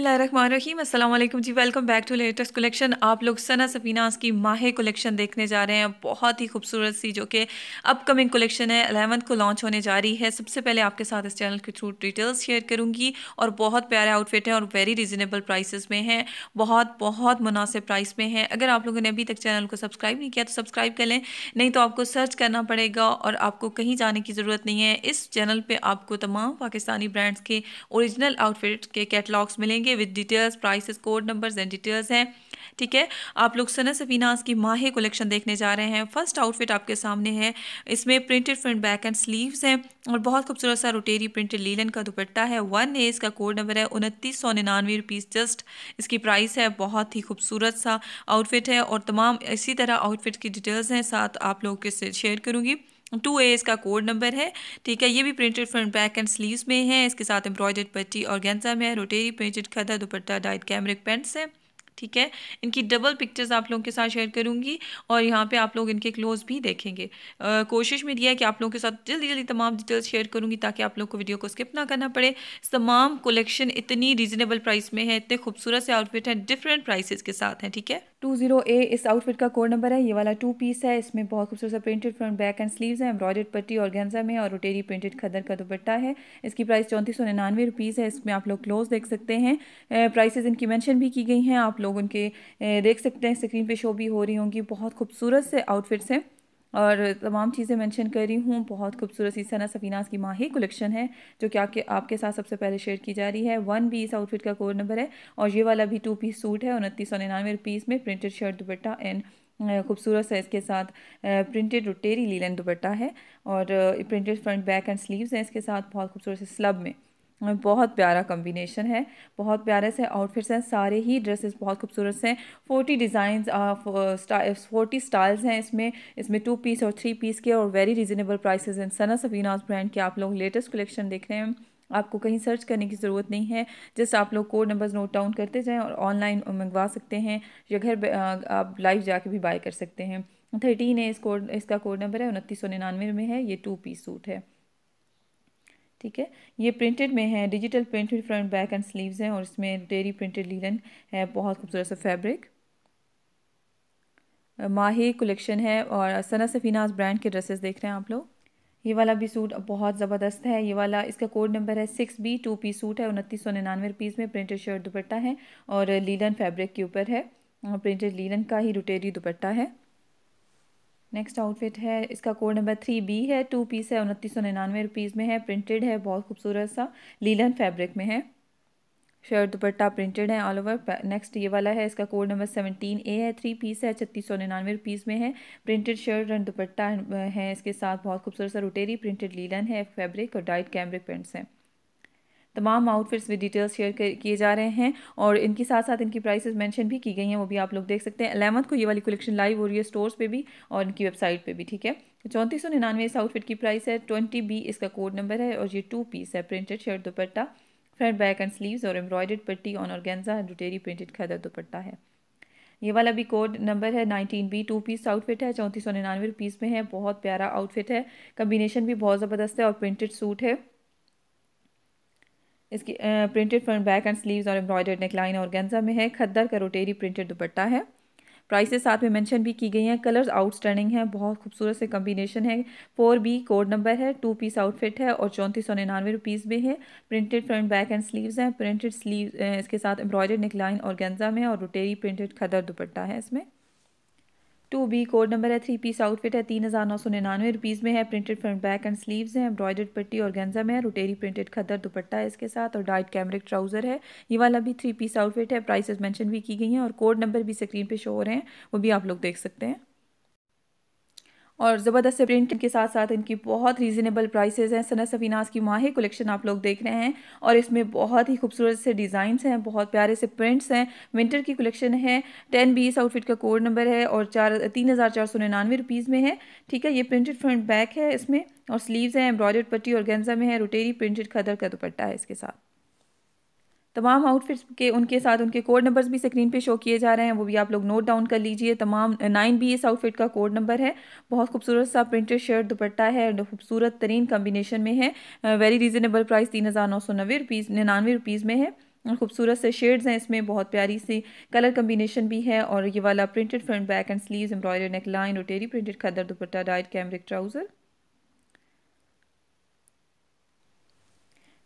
अल्लाम जी welcome back to latest collection आप लोग सना सफीनास की माह कलेक्शन देखने जा रहे हैं बहुत ही खूबसूरत सी जो कि अपकमिंग कलेक्शन है अलेवंथ को लॉन्च होने जा रही है सबसे पहले आपके साथ इस चैनल के थ्रू डिटेल्स शेयर करूंगी और बहुत प्यारे आउटफिट हैं और वेरी रिजनेबल प्राइसेस में हैं बहुत बहुत मुनासिब प्राइस में हैं अगर आप लोगों ने अभी तक चैनल को सब्सक्राइब नहीं किया तो सब्सक्राइब कर लें नहीं तो आपको सर्च करना पड़ेगा और आपको कहीं जाने की ज़रूरत नहीं है इस चैनल पर आपको तमाम पाकिस्तानी ब्रांड्स के औरिजिनल आउटफिट के कैटलाग्स मिलेंगे देंगे with details prices code numbers and details हैं ठीक है आप लोग सना सफीनास की माहे कलेक्शन देखने जा रहे हैं फर्स्ट आउटफिट आपके सामने है इसमें printed front back and sleeves हैं और बहुत खूबसूरत सा रोटेरी प्रिंटेड लीलन का दुपट्टा है वन ए इसका कोड नंबर है उनतीस सौ निन्यानवे रुपीज़ जस्ट इसकी प्राइस है बहुत ही खूबसूरत सा आउटफिट है और तमाम इसी तरह आउटफिट की डिटेल्स हैं साथ आप लोगों के शेयर करूँगी टू ए इसका कोड नंबर है ठीक है ये भी printed front back and sleeves में है इसके साथ एम्ब्रॉयडर्ड पट्टी और गेंजा में है रोटेरी प्रिंटेड खदा दुपट्टा डाइट कैमरिक पेंट्स है ठीक है इनकी डबल पिक्चर्स आप लोगों के साथ शेयर करूंगी और यहाँ पे आप लोग इनके क्लोज भी देखेंगे आ, कोशिश मेरी है कि आप लोगों के साथ जल्दी जल्दी तमाम डिटेल्स शेयर करूंगी ताकि आप लोग को वीडियो को स्किप ना करना पड़े तमाम कलेक्शन इतनी रीजनेबल प्राइस में है इतने खूबसूरत से आउटफिट हैं डिफरेंट प्राइस के साथ हैं ठीक है टू जीरो ए इस आउटफिट का कोड नंबर है ये वाला टू पीस है इसमें बहुत खूबसूरत सा printed front back and sleeves है एम्ब्रॉयडेड पट्टी और गेंजा में और रोटेरी प्रिंटेड खदर का दुपट्टा है इसकी प्राइस चौंतीस सौ निन्यानवे रुपीज़ है इसमें आप लोग क्लोज देख सकते हैं प्राइसेज इनकी मैंशन भी की गई हैं आप लोग उनके देख सकते हैं स्क्रीन पे शो भी हो रही होंगी बहुत खूबसूरत से आउटफिट्स हैं और तमाम चीज़ें मेंशन कर रही हूँ बहुत खूबसूरत सी सना सफीनास की माही कलेक्शन है जो कि आपके आपके साथ सबसे पहले शेयर की जा रही है वन भी इस आउटफिट का कोर नंबर है और ये वाला भी टू पीस सूट है उनतीस सौ निन्यानवे रुपीज़ में प्रिंटेड शर्ट दुपट्टा एंड खूबसूरत सा इसके साथ प्रिंटेड रुटेरी लीलन दुपट्टा है और printed front back and sleeves हैं इसके साथ बहुत खूबसूरत से स्लब में बहुत प्यारा कम्बिनेशन है बहुत प्यारे से आउटफिट्स हैं सारे ही ड्रेसेस बहुत खूबसूरत से हैं फोर्टी डिज़ाइन फोर्टी स्टाइल्स हैं इसमें इसमें टू पीस और थ्री पीस के और वेरी रिजनेबल प्राइसेस हैं सना सफीनाज ब्रांड के आप लोग लेटेस्ट कलेक्शन देख रहे हैं आपको कहीं सर्च करने की ज़रूरत नहीं है जस्ट आप लोग कोड नंबर्स नोट डाउन करते जाएं और ऑनलाइन मंगवा सकते हैं या घर आप लाइव जाके भी बाय कर सकते हैं थर्टीन है इस कोड इसका कोड नंबर है उनतीस सौ निन्यानवे में है ये टू पीस सूट है ठीक है ये प्रिंटेड में है digital printed front back and sleeves हैं और इसमें डेरी प्रिंटेड लीलन है बहुत खूबसूरत सा फैब्रिक माही कलेक्शन है और सना सफीनाज ब्रांड के ड्रेसेस देख रहे हैं आप लोग ये वाला भी सूट बहुत ज़बरदस्त है ये वाला इसका कोड नंबर है six B two P suit है उनतीस सौ निन्यानवे रुपीज़ में प्रिंटेड शर्ट दुपट्टा है और लीलन फैब्रिक के ऊपर है प्रिंटेड लीलन का ही रुटेरी दुपट्टा है नेक्स्ट आउटफिट है इसका कोड नंबर थ्री बी है टू पीस है उनतीस सौ निन्यानवे रुपीज़ में है प्रिंटेड है बहुत खूबसूरत सा लीलन फैब्रिक में है शर्ट दुपट्टा प्रिंटेड है ऑल ओवर नेक्स्ट ये वाला है इसका कोड नंबर सेवनटीन ए है थ्री पीस है छत्तीस सौ निन्यानवे रुपीज़ में है printed shirt and dupatta um, है इसके साथ बहुत खूबसूरत सा रुटेरी प्रिंटेड लीलन है फैब्रिक और डाइट कैमरिक प्रिंट्स हैं तमाम आउटफिट्स में डिटेल्स शेयर किए जा रहे हैं और इनके साथ साथ इनकी प्राइसेस मेंशन भी की गई हैं वो भी आप लोग देख सकते हैं अलेवंथ को ये वाली कलेक्शन लाइव हो रही है स्टोर्स पे भी और इनकी वेबसाइट पे भी ठीक है चौंतीस सौ निन्यानवे इस आउटफिट की प्राइस है ट्वेंटी बी इसका कोड नंबर है और ये टू पीस है printed shirt dupatta front back and sleeves और एम्ब्रॉयडेड पट्टी ऑन गेंजा डुटेरी प्रिंटेड खदर दुपट्टा है ये वाला भी कोड नंबर है nineteen B two piece outfit है चौंतीस सौ निन्यानवे रुपीज़ में है बहुत प्यारा आउटफिट है कम्बिनेशन भी बहुत ज़बरदस्त है और प्रिंटेड सूट है इसकी printed front back and sleeves और एम्ब्रॉयडर्ड नेकलाइन और गेंजा में है खद्दर का रोटेरी प्रिंटेड दुपट्टा है प्राइसेस साथ में मेंशन भी की गई हैं कलर्स आउटस्टैंडिंग हैं बहुत खूबसूरत से कम्बिनेशन है फोर बी कोड नंबर है टू पीस आउटफिट है और चौंतीस सौ निन्यानवे रुपीज़ में है printed front back and sleeves हैं प्रिंटेड स्लीव इसके साथ एम्ब्रॉयडर्ड नेकलाइन और गेंजा में और रोटेरी प्रिंटेड खदर दुपट्टा है इसमें टू बी कोड नंबर है थ्री पीस आउटफिट है तीन हज़ार नौ सौ निन्यानवे रुपीज़ में है printed front back and sleeves हैं एम्ब्रॉयडर्ड पट्टी और गेंजा में है रोटेरी प्रिंटेड खदर दुपट्टा है इसके साथ और डाइट कैमरिक ट्राउज़र है ये वाला भी थ्री पीस आउटफिट है प्राइस मेंशन भी की गई हैं और कोड नंबर भी स्क्रीन पे शो हो रहे हैं वो भी आप लोग देख सकते हैं और ज़बरदस्त प्रिंट के साथ साथ इनकी बहुत रीज़नेबल प्राइसेस हैं सना सफीनास की माहिर कलेक्शन आप लोग देख रहे हैं और इसमें बहुत ही खूबसूरत से डिज़ाइंस हैं बहुत प्यारे से प्रिंट्स हैं विंटर की कलेक्शन है टेन बी आउटफिट का कोड नंबर है और चार तीन हज़ार चार सौ निन्यानवे रुपीज़ में है ठीक है ये प्रिंटेड फ्रंट बैक है इसमें और स्लीव्स हैं एम्ब्रॉयडर्ड पट्टी और गेंजा में है रोटेरी प्रिंटेड खदर का दुपट्टा है इसके साथ तमाम आउटफिट्स के उनके साथ उनके कोड नंबर्स भी स्क्रीन पे शो किए जा रहे हैं वो भी आप लोग नोट डाउन कर लीजिए तमाम नाइन बी इस आउटफिट का कोड नंबर है बहुत खूबसूरत सा प्रिंटेड शर्ट दुपट्टा है खूबसूरत तरीन कम्बिनेशन में है वेरी रीजनेबल प्राइस तीन हज़ार नौ सौ नब्बे रुपीज़ निन्यानवे रुपीज़ में है खूबसूरत से शेड्स हैं इसमें बहुत प्यारी सी कलर कम्बिनेशन भी है और ये वाला printed front back and sleeve embroider neckline और टेरी प्रिंटेड खदर दुपट्टा डाइट कैमरिक ट्राउज़र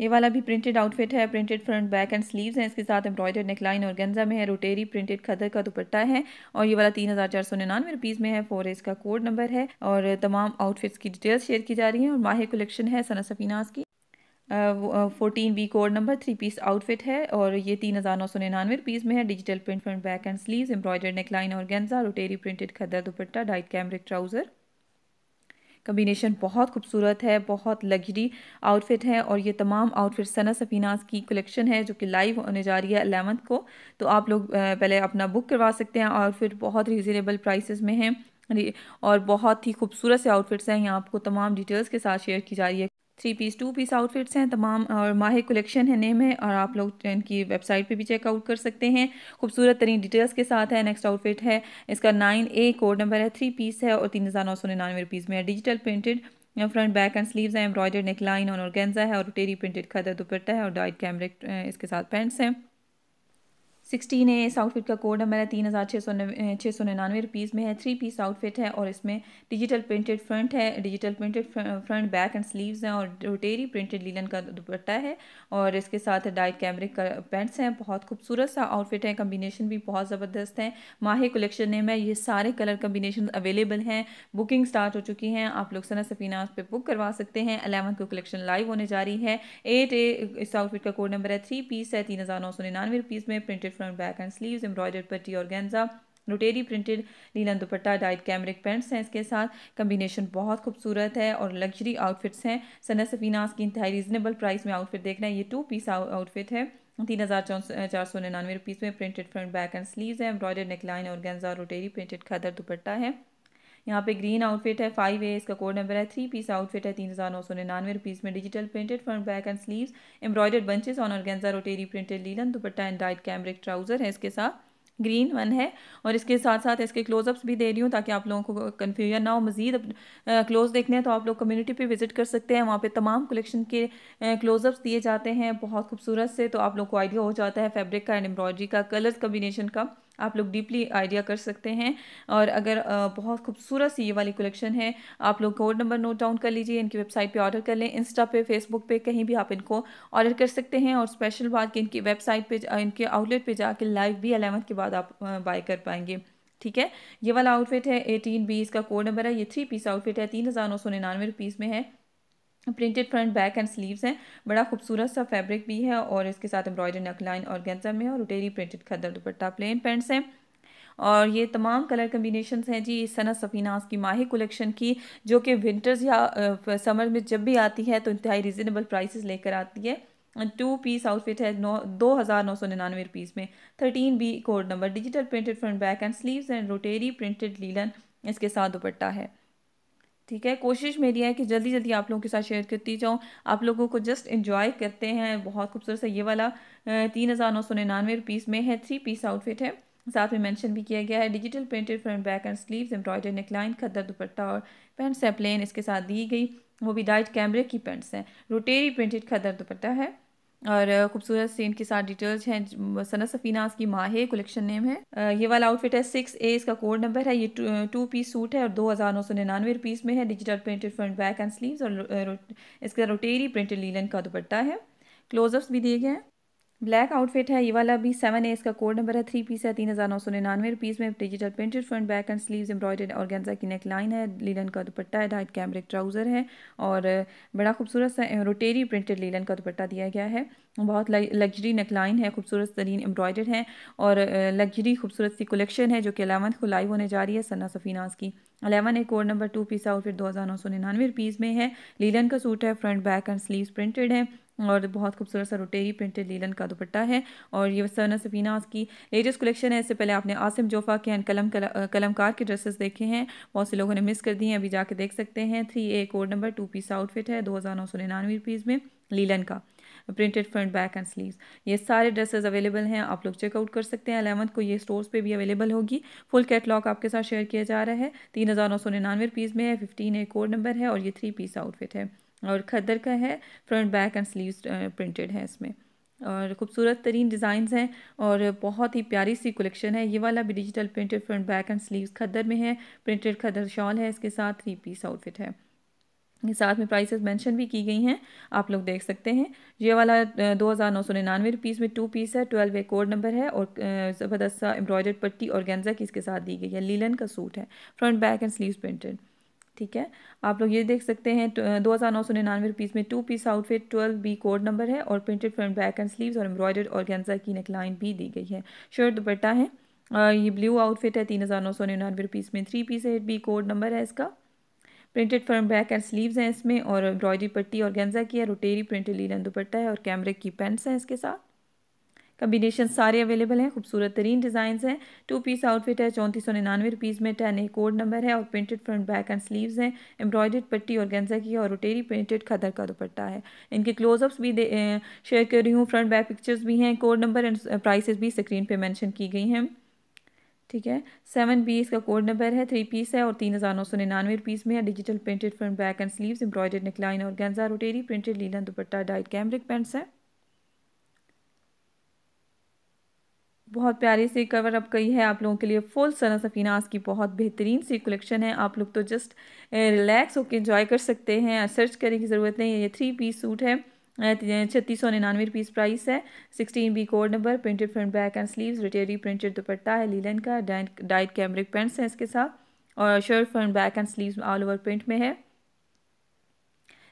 ये वाला भी प्रिंटेड आउटफिट है printed front back and sleeves हैं इसके साथ एम्ब्रॉयडर्ड नेकलाइन और गंजा में है रोटेरी प्रिंटेड खदर का दुपट्टा है और ये वाला तीन हज़ार चार सौ निन्यानवे रुपीज़ में है फोर का कोड नंबर है और तमाम आउटफिट्स की डिटेल्स शेयर की जा रही हैं और माहिर कलेक्शन है सना सफीनास की fourteen B code number three piece outfit है और ये तीन हज़ार नौ सौ निन्यानवे रुपीज़ में है digital print front back and sleeve embroidered neckline और गेंजा रोटेरी प्रिंटेड खदर dupatta dyed cambric trouser combination बहुत खूबसूरत है बहुत लग्जरी आउटफिट है और ये तमाम आउटफिट सना सफीनास की कलेक्शन है जो कि लाइव होने जा रही है अलेवंथ को तो आप लोग पहले अपना बुक करवा सकते हैं आउटफिट बहुत रीज़नेबल प्राइसेस में हैं और बहुत ही खूबसूरत से आउटफिट्स हैं यहाँ आपको तमाम डिटेल्स के साथ शेयर की जा रही है three piece two piece outfits हैं तमाम और माहिर कलेक्शन है नेम है और आप लोग तो इनकी वेबसाइट पे भी चेकआउट कर सकते हैं खूबसूरत तरीन डिटेल्स के साथ है नेक्स्ट आउटफिट है इसका नाइन ए कोड नंबर है थ्री पीस है और तीन हज़ार नौ सौ निन्यानवे रुपीज़ में है digital printed front back and sleeves हैं एम्ब्रॉयडर्ड नेकलाइन और गेंजा है और टेरी प्रिंटेड खदर दुपट्टा है और डाइट कैमरे इसके साथ पेंट्स हैं सिक्सटीन ए इस आउटफिट का कोड नंबर है तीन हज़ार छः सौ छः सौ निन्यानवे रुपीज़ में है थ्री पीस आउटफिट है और इसमें डिजिटल प्रिंटेड फ्रंट है digital printed front back and sleeves हैं और रोटेरी प्रिंटेड लीलन का दुपट्टा है और इसके साथ डाइट कैमरे का पैंट्स हैं बहुत खूबसूरत सा आउटफिट है कम्बिनेशन भी बहुत ज़बरदस्त है माहे कलेक्शन नेम है ये सारे कलर कम्बिनेशन अवेलेबल हैं बुकिंग स्टार्ट हो चुकी हैं आप लोग सना सफीना पर बुक करवा सकते हैं अलेवन को कलेक्शन लाइव होने जा रही है एट ए इस आउटफिट का कोड नंबर है थ्री पीस है तीन हज़ार नौ सौ निन्यानवे रुपीज़ में printed front back and sleeves embroidered पट्टी और गेंजा rotary printed linen dupatta dyed cambric pants हैं इसके साथ कम्बिनेशन बहुत खूबसूरत है और लग्जरी आउटफिट्स हैं सना सफीनास की इंतहा रीजनेबल प्राइस में आउटफिट देख रहे हैं ये टू पीस आउटफिट है तीन हज़ार चार सौ निन्यानवे रुपीज़ में printed front back and sleeves है एम्ब्रॉयडर नेकलाइन और गेंजा रोटेरी प्रिंटेड खदर दुपट्टा है यहाँ पे ग्रीन आउटफिट है फाइव ए इसका कोड नंबर है थ्री पीस आउटफिट है तीन हज़ार नौ सौ निन्यानवे रुपीज़ में digital printed front back and sleeves embroidered bunches on organza rotary printed linen dupatta and dyed cambric trouser है इसके साथ ग्रीन वन है और इसके साथ साथ इसके क्लोजअप्स भी दे रही हूँ ताकि आप लोगों को कन्फ्यूजन ना हो मजीद क्लोज देखने हैं तो आप लोग कम्युनिटी पे विजिट कर सकते हैं वहाँ पे तमाम कलेक्शन के क्लोजअप्स दिए जाते हैं बहुत खूबसूरत से तो आप लोग को आइडिया हो जाता है फैब्रिक का एंड एम्ब्रॉयडरी का कलर कम्बिनेशन का आप लोग डीपली आइडिया कर सकते हैं और अगर बहुत खूबसूरत सी ये वाली कलेक्शन है आप लोग कोड नंबर नोट डाउन कर लीजिए इनकी वेबसाइट पे ऑर्डर कर लें इंस्टा पे फेसबुक पे कहीं भी आप इनको ऑर्डर कर सकते हैं और स्पेशल बात कि इनकी वेबसाइट पे इनके आउटलेट पे जाके लाइव भी अलेवंथ के बाद आप बाय कर पाएंगे ठीक है ये वाला आउटफिट है एटीन बी इसका कोड नंबर है ये थ्री पीस आउटफिट है तीन हज़ार नौ सौ निन्यानवे रुपीज़ में है printed front back and sleeves हैं बड़ा खूबसूरत सा फैब्रिक भी है और इसके साथ एम्ब्रॉयडरी नकलाइन और गेंजा में और रोटेरी प्रिंटेड खदर दुपट्टा प्लेन पेंट्स हैं और ये तमाम कलर कम्बिनेशन हैं जी सना सफीनास की माही कलेक्शन की जो कि विंटर्स या समर में जब भी आती है तो इंतहाई रिजनेबल प्राइसेस लेकर आती है टू पीस आउटफिट है नौ दो हज़ार नौ सौ निन्यानवे रुपीज़ में thirteen B code number digital printed front back and sleeves and rotary printed linen इसके साथ दुपट्टा है ठीक है कोशिश मेरी है कि जल्दी जल्दी आप लोगों के साथ शेयर करती जाऊँ आप लोगों को जस्ट इन्जॉय करते हैं बहुत खूबसूरत सा ये वाला तीन हज़ार नौ सौ निन्यानवे रुपीज़ में है थ्री पीस आउटफिट है साथ में मेंशन भी किया गया है digital printed front back and sleeves embroidered neckline खद्दर दुपट्टा और पेंट्स है प्लेन इसके साथ दी गई वो भी डाइट कैमरे की पेंट्स हैं रोटेरी प्रिंटेड खदर दुपट्टा है और खूबसूरत सीन के साथ डिटेल्स हैं सना सफीना इसकी माँ है कलेक्शन नेम है ये वाला आउटफिट है सिक्स ए इसका कोड नंबर है ये टू, टू पीस सूट है और दो हज़ार नौ सौ निन्यानवे रुपीस में है digital printed front back and sleeves और इसका रोटेरी प्रिंटेड लीलन का दुपट्टा है क्लोजअप्स भी दिए गए हैं ब्लैक आउटफिट है ये वाला भी सेवन एस इसका कोड नंबर है थ्री पीस है तीन हज़ार नौ सौ निन्यानवे रुपीज़ में digital printed front back and sleeves embroidered और गेंजा की नेक लाइन है लीलन का दुपट्टा है डाइट कैमरिक ट्राउज़र है और बड़ा खूबसूरत सा रोटेरी प्रिंटेड लीलन का दुपट्टा दिया गया है बहुत लग्जरी नेक लाइन है खूबसूरत तरीन एम्ब्रॉयडर्ड है और लग्जरी खूबसूरत सी कलेक्शन है जो कि अलेवंथ को लाइव होने जा रही है सना सफीनास की अलेवन एक code number two piece outfit दो हज़ार नौ सौ निन्यानवे रुपीज़ में है लीलन का सूट है front back and sleeve printed है और बहुत खूबसूरत सा रोटेरी प्रिंटेड लीलन का दुपट्टा है और ये सना सफीना की लेटेस्ट कलेक्शन है इससे पहले आपने आसिम जोफा के एंड कलम कल, कलमकार के ड्रेसेस देखे हैं बहुत से लोगों ने मिस कर दिए हैं अभी जाके देख सकते हैं three A code number two piece outfit है दो हज़ार नौ सौ निन्यानवे रुपीज़ में लीलन का printed front back and sleeves ये सारे ड्रेसेस अवेलेबल हैं आप लोग चेकआउट कर सकते हैं अलेवंथ को ये स्टोर्स पे भी अवेलेबल होगी फुल कैटलॉग आपके साथ शेयर किया जा रहा है तीन हज़ार नौ सौ निन्यानवे रुपीज़ में है फिफ्टीन ए कोड नंबर है और ये थ्री पीस आउटफिट है और खदर का है front back and sleeve printed है इसमें और ख़ूबसूरत तरीन डिज़ाइंस हैं और बहुत ही प्यारी सी कलेक्शन है ये वाला भी digital printed front back and sleeves खदर में है प्रिंटेड खदर शॉल है इसके साथ थ्री पीस आउटफिट है साथ में प्राइसेस मेंशन भी की गई हैं आप लोग देख सकते हैं ये वाला दो हज़ार नौ सौ निन्यानवे रुपीज़ में टू पीस है ट्वेल्व ए कोड नंबर है और ज़बरदस्त सा एम्ब्रॉयडर्ड पट्टी और गेंजा की इसके साथ दी गई है लीलन का सूट है front back and sleeves printed ठीक है आप लोग ये देख सकते हैं तो, दो हज़ार नौ सौ निन्यानवे रुपीज़ में two piece outfit twelve B code number है और printed front back and sleeves और एम्ब्रॉयडर्ड और गेंजा की नेकलाइन भी दी गई है शर्ट दुपट्टा है ये ब्लू आउटफिट है तीन हज़ार नौ सौ निन्यानवे रुपीज़ में थ्री पीस है बी कोड नंबर है इसका printed front back and sleeves हैं इसमें और एम्ब्रॉयडरी पट्टी और गेंजा की है रोटेरी प्रिंटेड लीलन दुपट्टा है और कैमरे की पेंट्स हैं इसके साथ कम्बिनेशन सारे अवेलेबल हैं खूबसूरत तरीन डिज़ाइन हैं टू पीस आउटफिट है चौंतीस सौ निन्यानवे रुपीज़ में टेन ए कोड नंबर है और printed front back and sleeves हैं एम्ब्रॉयडेड पट्टी और गेंजा की और रोटेरी प्रिंटेड खदर का दुपट्टा है इनके क्लोजअप्स भी शेयर कर रही हूँ फ्रंट बैक पिक्चर्स भी हैं कोड नंबर एंड प्राइसेस भी स्क्रीन पर मैंशन की गई हैं ठीक है सेवन बी इसका कोड नंबर है थ्री पीस है और तीन हज़ार नौ सौ निन्यानवे रुपीस में है digital printed front back and sleeves embroidered neckline और गेंजा rotary printed linen dupatta dyed cambric pants है बहुत प्यारी सी कवर अप गई है आप लोगों के लिए फुल सना सफ़ीनास की बहुत बेहतरीन सी कलेक्शन है आप लोग तो जस्ट रिलैक्स होकर इंजॉय कर सकते हैं सर्च करने की ज़रूरत नहीं है ये थ्री पीस सूट है छत्तीस सौ निन्यानवे रुपीज़ प्राइस है sixteen B code number printed front back and sleeves rotary printed dupatta है लीलन का डाइट डाइट कैमरिक पेंट्स हैं इसके साथ और shirt front back and sleeves all over print में है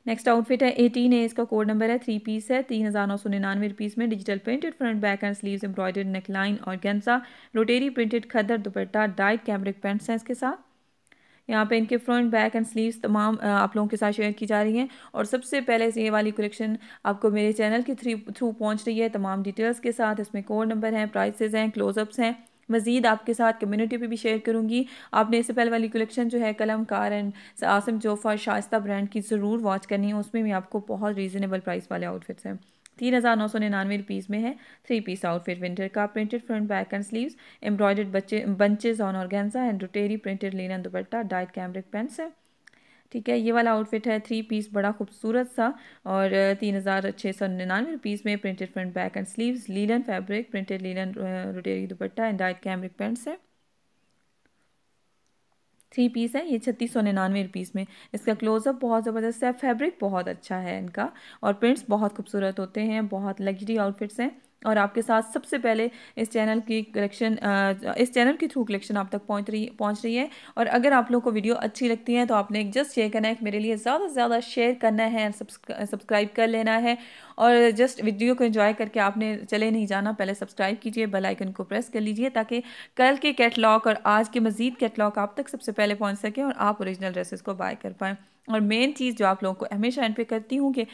नेक्स्ट आउटफिट है एटीन ए इसका कोड नंबर है थ्री पीस है तीन हज़ार नौ सौ निन्यानवे रुपीज़ में digital printed front back and sleeves embroidered neckline और गेंसा रोटेरी प्रिंटेड खदर दुपट्टा डाइट कैमरिक पेंट्स हैं इसके साथ यहाँ पे इनके फ्रंट बैक एंड स्लीव्स तमाम आप लोगों के साथ शेयर की जा रही हैं और सबसे पहले ये वाली कलेक्शन आपको मेरे चैनल के थ्री थ्रू पहुँच रही है तमाम डिटेल्स के साथ इसमें कोड नंबर हैं प्राइसेज हैं क्लोजअप्स हैं मज़ीद आपके साथ कम्यूनिटी पर भी शेयर करूँगी आपने इससे पहले वाली कलेक्शन जो है कलमकार एंड आसम जोफ़ा शास्ता ब्रांड की ज़रूर वॉच करनी है उसमें भी आपको बहुत रीज़नेबल प्राइस वाले आउटफिट्स हैं तीन हज़ार नौ सौ निन्यानवे रुपीज़ में है थ्री पीस आउटफिट विंटर का printed front back and sleeves embroidered बच्चे bunches on organza and rotary printed lawn dupatta dyed cambric pants है ठीक है ये वाला आउटफिट है थ्री पीस बड़ा खूबसूरत सा और तीन हज़ार छः सौ निन्यानवे रुपीज़ में printed front back and sleeves linen fabric printed linen rotary dupatta and dyed cambric pants है थ्री पीस है ये छत्तीस सौ निन्यानवे रुपीज़ में इसका क्लोजअप बहुत ज़बरदस्त है फैब्रिक बहुत अच्छा है इनका और प्रिंट्स बहुत खूबसूरत होते हैं बहुत लग्जरी आउटफिट्स हैं और आपके साथ सबसे पहले इस चैनल की कलेक्शन इस चैनल के थ्रू कलेक्शन आप तक पहुंच रही पहुंच रही है और अगर आप लोगों को वीडियो अच्छी लगती है तो आपने एक जस्ट शेयर करना है मेरे लिए ज़्यादा से ज़्यादा शेयर करना है सब्सक्राइब कर लेना है और जस्ट वीडियो को एंजॉय करके आपने चले नहीं जाना पहले सब्सक्राइब कीजिए बेल आइकन को प्रेस कर लीजिए ताकि कल के कैटलॉग और आज के मज़ीद कैटलॉग आप तक सबसे पहले पहुँच सकें और आप औरिजिनल ड्रेसेस को बाय कर पाएँ और मेन चीज़ जो आप लोगों को हमेशा एंड पे करती हूँ कि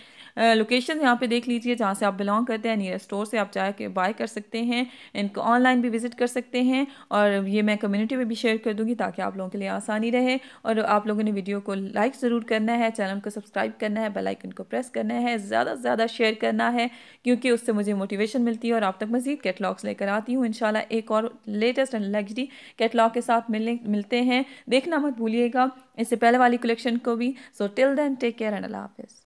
लोकेशन यहाँ पे देख लीजिए जहाँ से आप बिलोंग करते हैं नियर स्टोर से आप जाके बाय कर सकते हैं इनको ऑनलाइन भी विज़िट कर सकते हैं और ये मैं कम्युनिटी में भी शेयर कर दूँगी ताकि आप लोगों के लिए आसानी रहे और आप लोगों ने वीडियो को लाइक ज़रूर करना है चैनल को सब्सक्राइब करना है बेलाइकन को प्रेस करना है ज़्यादा से ज़्यादा शेयर करना है क्योंकि उससे मुझे मोटिवेशन मिलती है और आप तक मज़ीद कैटलाग्स लेकर आती हूँ इन एक और लेटेस्ट एंड लग्जरी कैटलाग के साथ मिलने मिलते हैं देखना मत भूलिएगा इससे पहले वाली कलेक्शन को भी So till then, take care and Allah Hafiz.